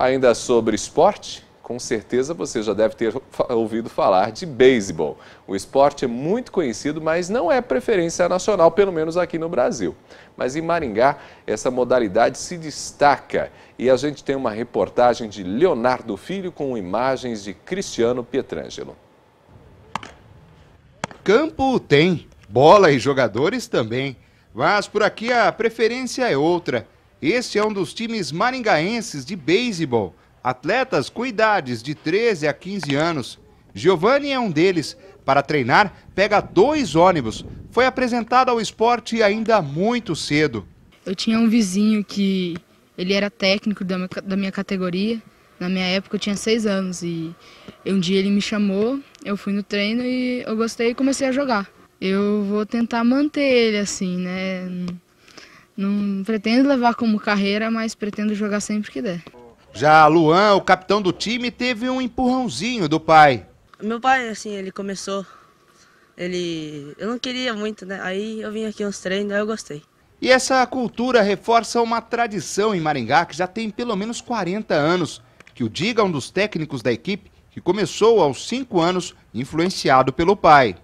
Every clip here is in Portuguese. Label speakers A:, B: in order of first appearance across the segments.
A: Ainda sobre esporte, com certeza você já deve ter ouvido falar de beisebol. O esporte é muito conhecido, mas não é preferência nacional, pelo menos aqui no Brasil. Mas em Maringá, essa modalidade se destaca e a gente tem uma reportagem de Leonardo Filho com imagens de Cristiano Pietrangelo.
B: Campo tem, bola e jogadores também, mas por aqui a preferência é outra este é um dos times maringaenses de beisebol. Atletas com idades de 13 a 15 anos. Giovanni é um deles. Para treinar, pega dois ônibus. Foi apresentado ao esporte ainda muito cedo.
C: Eu tinha um vizinho que ele era técnico da minha, da minha categoria. Na minha época eu tinha seis anos e um dia ele me chamou, eu fui no treino e eu gostei e comecei a jogar. Eu vou tentar manter ele assim, né? Não pretendo levar como carreira, mas pretendo jogar sempre que der.
B: Já Luan, o capitão do time, teve um empurrãozinho do pai.
C: Meu pai, assim, ele começou. Ele. Eu não queria muito, né? Aí eu vim aqui uns treinos, aí eu gostei.
B: E essa cultura reforça uma tradição em Maringá que já tem pelo menos 40 anos. Que o diga um dos técnicos da equipe que começou aos 5 anos,
D: influenciado pelo pai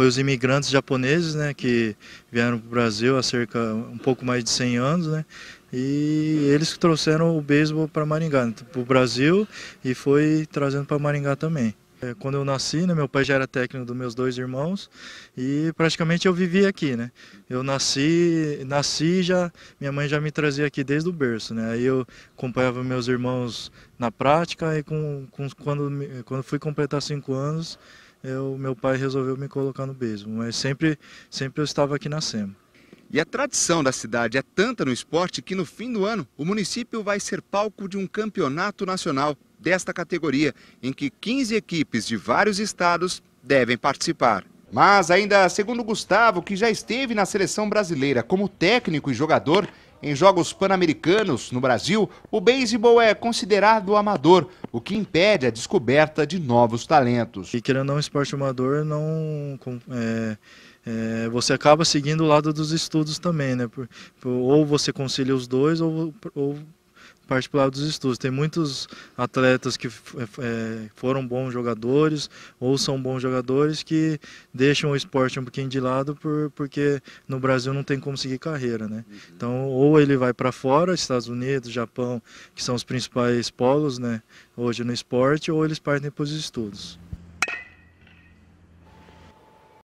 D: foi os imigrantes japoneses, né, que vieram para o Brasil há cerca um pouco mais de 100 anos, né, e eles trouxeram o beisebol para Maringá, né, para o Brasil e foi trazendo para Maringá também. É, quando eu nasci, né, meu pai já era técnico dos meus dois irmãos e praticamente eu vivi aqui, né? Eu nasci, nasci já, minha mãe já me trazia aqui desde o berço, né? Aí eu acompanhava meus irmãos na prática e com, com quando, quando fui completar cinco anos, eu, meu pai resolveu me colocar no beisebol, mas sempre, sempre eu estava aqui na SEMA. E
B: a tradição da cidade é tanta no esporte que no fim do ano o município vai ser palco de um campeonato nacional desta categoria, em que 15 equipes de vários estados devem participar. Mas ainda segundo Gustavo, que já esteve na seleção brasileira como técnico e jogador, em jogos pan-americanos no Brasil, o beisebol é
D: considerado amador, o que impede a descoberta de novos talentos. E querendo um esporte amador, não. É... É, você acaba seguindo o lado dos estudos também, né? Por, por, ou você concilia os dois, ou, ou particular dos estudos. Tem muitos atletas que é, é, foram bons jogadores ou são bons jogadores que deixam o esporte um pouquinho de lado por, porque no Brasil não tem como seguir carreira, né? Uhum. Então, ou ele vai para fora, Estados Unidos, Japão, que são os principais polos, né, hoje no esporte, ou eles partem para os estudos.